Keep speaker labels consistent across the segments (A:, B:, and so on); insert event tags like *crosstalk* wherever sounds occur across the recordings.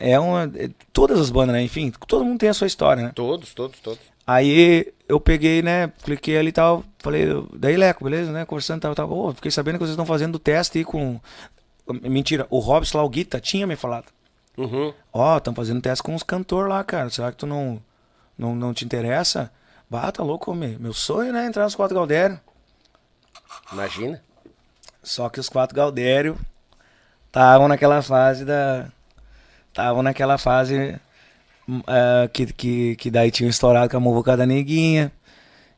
A: É uma. É, todas as bandas, né? Enfim, todo mundo tem a sua história, né? Todos, todos, todos. Aí eu peguei, né? Cliquei ali e tal. Falei, daí Leco, beleza, né? Conversando tal, tal. Oh, fiquei sabendo que vocês estão fazendo o teste aí com. Mentira, o Robson lá, o Guita, tinha me falado. Uhum. Ó, uhum. oh, estão fazendo teste com os cantores lá, cara. Será que tu não, não, não te interessa? Bah, tá louco, meu, meu sonho, né? Entrar nos quatro Galdério. Imagina. Só que os quatro Galdério estavam naquela fase da estavam naquela fase uh, que, que, que daí tinha estourado com a muvuca da neguinha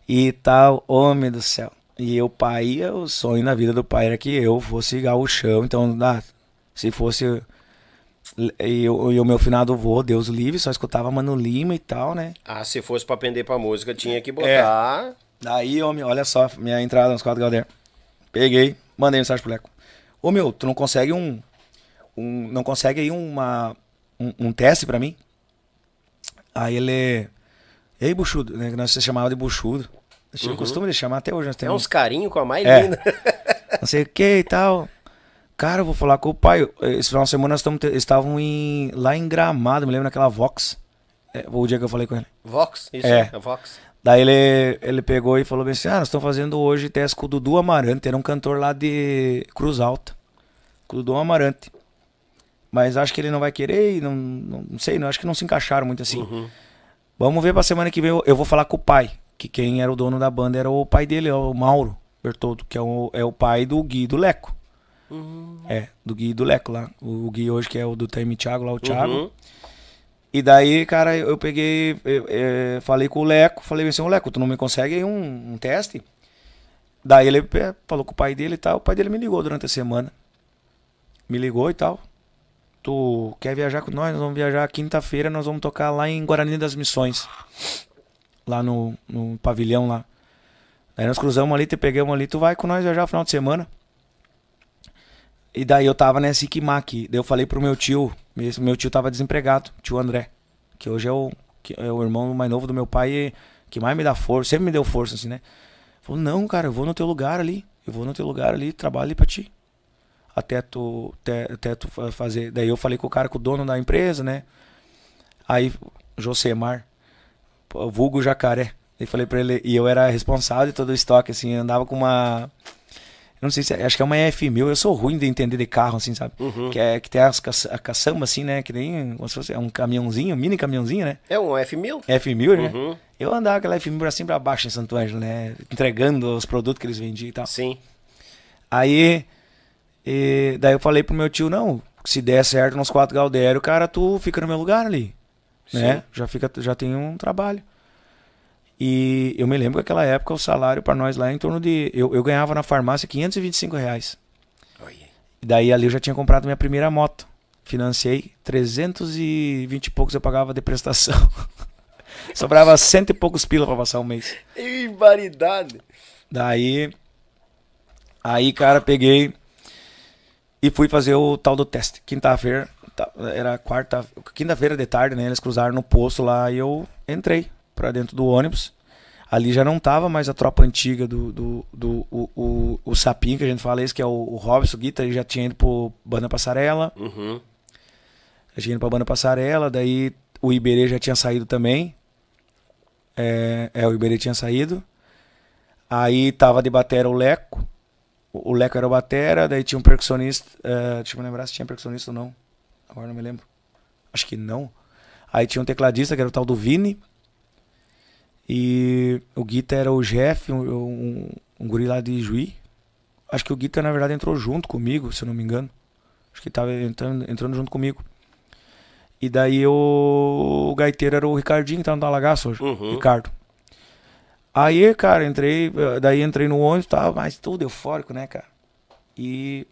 A: e tal. Homem do céu. E eu, pai, é o sonho na vida do pai era que eu fosse gaúchão. Então, ah, se fosse. E o meu finado vô, Deus livre, só escutava Mano Lima e tal, né? Ah, se fosse pra aprender pra música, tinha que é. botar. É. Daí, homem, olha só, minha entrada nos quatro Galder. Peguei, mandei mensagem pro Leco. Ô meu, tu não consegue um. um não consegue aí uma um, um teste para mim. Aí ele. Ei, buchudo, né? Nós se chamava de buchudo. Eu tinha uhum. o costume de chamar até hoje. Nós é temos... É uns carinho com a mais é. linda. *laughs* Não sei o que e tal. Cara, eu vou falar com o pai. Esse final de semana nós estávamos em, lá em Gramado, me lembro naquela Vox. É, o dia que eu falei com ele.
B: Vox? Isso, é. Vox.
A: Daí ele, ele pegou e falou assim: Ah, nós estamos fazendo hoje teste com o Dudu Amarante. Era um cantor lá de Cruz Alta. Com o Dudu Amarante. Mas acho que ele não vai querer e não, não, não sei, não, acho que não se encaixaram muito assim. Uhum. Vamos ver pra semana que vem. Eu, eu, vou falar com o pai, que quem era o dono da banda era o pai dele, é o Mauro Bertoldo, que é o, é o pai do Gui do Leco. Uhum. É, do Gui do Leco lá. O, o Gui hoje que é o do Time Thiago, lá o Thiago. Uhum. E daí, cara, eu peguei, eu, eu, falei com o Leco, falei assim, ô Leco, tu não me consegue um, um teste? Daí ele é, falou com o pai dele e tal, o pai dele me ligou durante a semana. Me ligou e tal tu quer viajar com nós? Nós vamos viajar quinta-feira, nós vamos tocar lá em Guarani das Missões. Lá no, no pavilhão lá. Daí nós cruzamos ali, te pegamos ali, tu vai com nós viajar no final de semana. E daí eu tava nessa Ikimak. Daí eu falei pro meu tio, meu tio tava desempregado, tio André. Que hoje é o, que é o irmão mais novo do meu pai que mais me dá força, sempre me deu força, assim, né? Falou, não, cara, eu vou no teu lugar ali. Eu vou no teu lugar ali, trabalho ali pra ti até tu, até, até tu fazer. Daí eu falei com o cara, com o dono da empresa, né? Aí, Josemar, vulgo jacaré. Daí falei pra ele, e eu era responsável de todo o estoque, assim, andava com uma. Eu não sei se. É, acho que é uma F1000. Eu sou ruim de entender de carro, assim, sabe? Uhum. Que, é, que tem as caça, a caçamba, assim, né? Que nem. Como se fosse é um caminhãozinho, um mini caminhãozinho, né? É um F1000? F1000, né? Uhum. Eu andava aquela F1000 pra cima pra baixo em Santo Ângelo, né? Entregando os produtos que eles vendiam e tal. Sim. Aí e daí eu falei pro meu tio, não, se der certo nos quatro Galdério, cara, tu fica no meu lugar ali. Sim. Né? Já, fica, já tem um trabalho. E eu me lembro que naquela época o salário para nós lá é em torno de. Eu, eu ganhava na farmácia 525 reais. Oi. E daí ali eu já tinha comprado minha primeira moto. Financei 320 e poucos eu pagava de prestação. *laughs* Sobrava cento e poucos pila para passar um mês. Imbaridade. Daí. Aí, cara, peguei e fui fazer o tal do teste. Quinta-feira, tá, era quarta, quinta-feira de tarde, né? Eles cruzaram no posto lá e eu entrei para dentro do ônibus. Ali já não tava mais a tropa antiga do, do, do o, o, o Sapinho, que a gente fala isso, que é o, o Robson Guita, ele já tinha ido pro Banda Passarela. Uhum. Já tinha ido pra Banda Passarela, daí o Iberê já tinha saído também. É, é o Iberê tinha saído. Aí tava de batera o Leco o Leco era o batera, daí tinha um percussionista. Uh, deixa eu me lembrar se tinha percussionista ou não. Agora não me lembro. Acho que não. Aí tinha um tecladista, que era o tal do Vini. E o Guita era o Jeff, um, um, um guri lá de Juí. Acho que o Guita, na verdade, entrou junto comigo, se eu não me engano. Acho que estava entrando, entrando junto comigo. E daí o, o gaiteiro era o Ricardinho, que tá no Alagaço hoje. Uhum. Ricardo. Aí, cara, entrei, daí entrei no ônibus e mais mas tudo eufórico, né, cara? E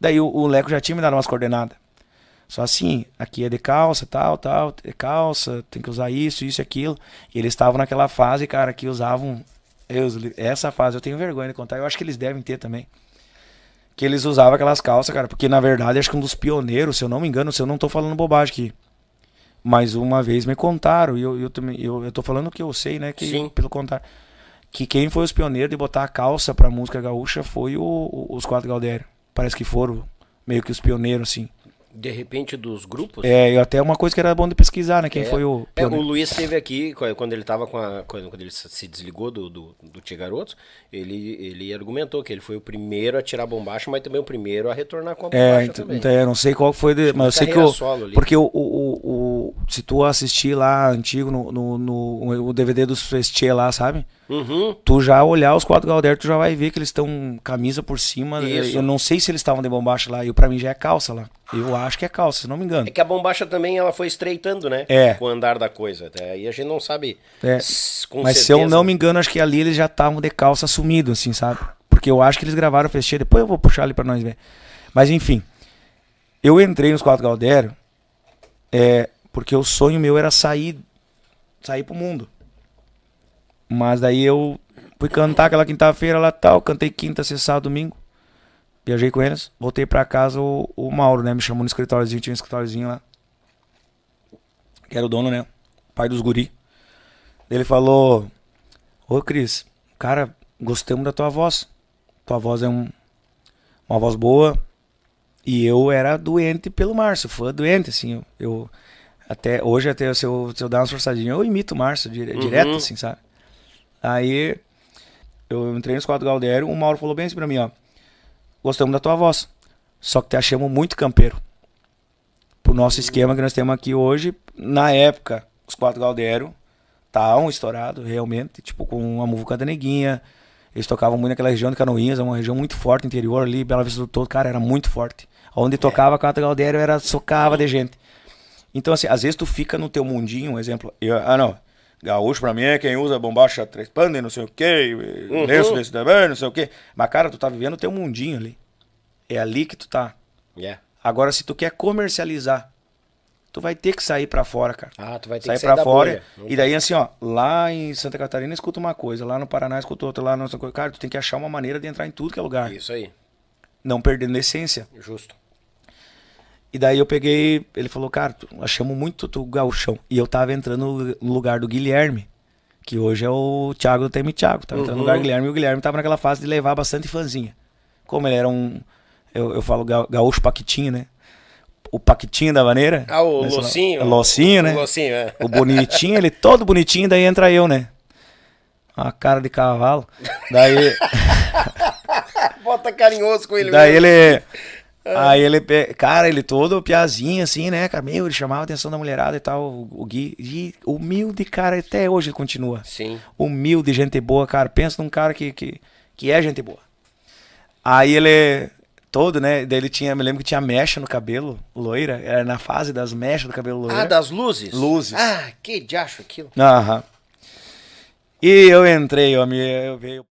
A: daí o, o, Leco já tinha me dado umas coordenadas. Só assim, aqui é de calça, tal, tal, de é calça, tem que usar isso, isso, aquilo. E eles estavam naquela fase, cara, que usavam. Eu, essa fase eu tenho vergonha de contar, eu acho que eles devem ter também. Que eles usavam aquelas calças, cara, porque na verdade acho que um dos pioneiros, se eu não me engano, se eu não tô falando bobagem aqui, mas uma vez me contaram, e eu, eu, eu, eu tô falando o que eu sei, né? Que, Sim. Pelo contar Que quem foi os pioneiros de botar a calça pra música gaúcha foi o, o, os Quatro Galdério. Parece que foram meio que os pioneiros, assim. De repente dos grupos? É, e até uma coisa que era bom de pesquisar, né? Quem é, foi o. É, o Luiz esteve aqui quando ele tava com a. Quando ele se desligou do, do, do Tia Garotos, ele, ele argumentou que ele foi o primeiro a tirar a bombacha, mas também o primeiro a retornar com a bombacha. É, então, então é, eu não sei qual foi. De, mas eu sei que eu. Porque o, o, o, Se tu assistir lá antigo no, no, no o DVD dos Festiê lá, sabe? Uhum. Tu já olhar os quatro Galderto tu já vai ver que eles estão camisa por cima. Né? Isso. Eu não sei se eles estavam de bombacha lá. E pra mim já é calça lá. Eu acho que é calça, se não me engano. É que a bombacha também ela foi estreitando, né? É. Com o andar da coisa. Até aí a gente não sabe. É. Com Mas certeza. se eu não me engano, acho que ali eles já estavam de calça sumido, assim, sabe? Porque eu acho que eles gravaram o fecheiro. Depois eu vou puxar ali pra nós ver. Mas enfim. Eu entrei nos Quatro Galdério. É, porque o sonho meu era sair. Sair pro mundo. Mas daí eu fui cantar aquela quinta-feira lá tal. Cantei quinta, sexta, domingo. Viajei com eles, voltei pra casa, o, o Mauro, né? Me chamou no escritóriozinho, tinha um escritóriozinho lá. Que era o dono, né? Pai dos guri. Ele falou: Ô Cris, cara, gostamos da tua voz. Tua voz é um, uma voz boa. E eu era doente pelo Márcio, fã doente, assim. Eu, eu até hoje, até se eu, se eu dar uma forçadinha, eu imito o Márcio dire, uhum. direto, assim, sabe? Aí eu entrei nos quadros Galdério, o Mauro falou bem assim pra mim, ó gostamos da tua voz. Só que te achamos muito campeiro. Pro nosso uhum. esquema que nós temos aqui hoje, na época, os quatro Galdero estavam tá estourados, realmente, tipo, com a da Neguinha. Eles tocavam muito naquela região de Canoinhas, é uma região muito forte interior ali, Bela Vista do Todo, cara, era muito forte. Onde é. tocava quatro Galdero era socava de uhum. gente. Então, assim, às vezes tu fica no teu mundinho, um exemplo. Eu, ah, não. Gaúcho pra mim é quem usa bombacha três pandas, não sei o quê, uhum. lenço desse também, não sei o quê. Mas, cara, tu tá vivendo o teu mundinho ali. É ali que tu tá. Yeah. É. Agora, se tu quer comercializar, tu vai ter que sair para fora, cara. Ah, tu vai ter sair que sair pra fora. E daí, assim, ó, lá em Santa Catarina escuta uma coisa, lá no Paraná escuta outra, lá no... Cara, tu tem que achar uma maneira de entrar em tudo que é lugar. Isso aí. Não perdendo a essência. Justo. E daí eu peguei, ele falou, cara, tu, achamos muito tu gauchão. E eu tava entrando no lugar do Guilherme, que hoje é o Thiago do Temi Thiago. Tava uhum. entrando no lugar do uhum. Guilherme e o Guilherme tava naquela fase de levar bastante fanzinha. Como ele era um, eu, eu falo gaúcho paquitinho, né? O Paquitinho da maneira Ah, o né, Locinho. Locinho, né? O Locinho, é. O bonitinho, ele todo bonitinho, daí entra eu, né? Uma cara de cavalo. Daí. *laughs* Bota carinhoso com ele Daí mesmo. ele Aí ele, cara, ele todo piazinho assim, né, cara? Meu, ele chamava a atenção da mulherada e tal. O, Gui, e humilde, cara, até hoje ele continua. Sim. Humilde, gente boa, cara. Pensa num cara que, que, que é gente boa. Aí ele, todo, né? Daí ele tinha, me lembro que tinha mecha no cabelo, loira. Era na fase das mechas do cabelo loira. Ah, das luzes? Luzes. Ah, que diacho aquilo. Aham. E eu entrei, eu, eu veio.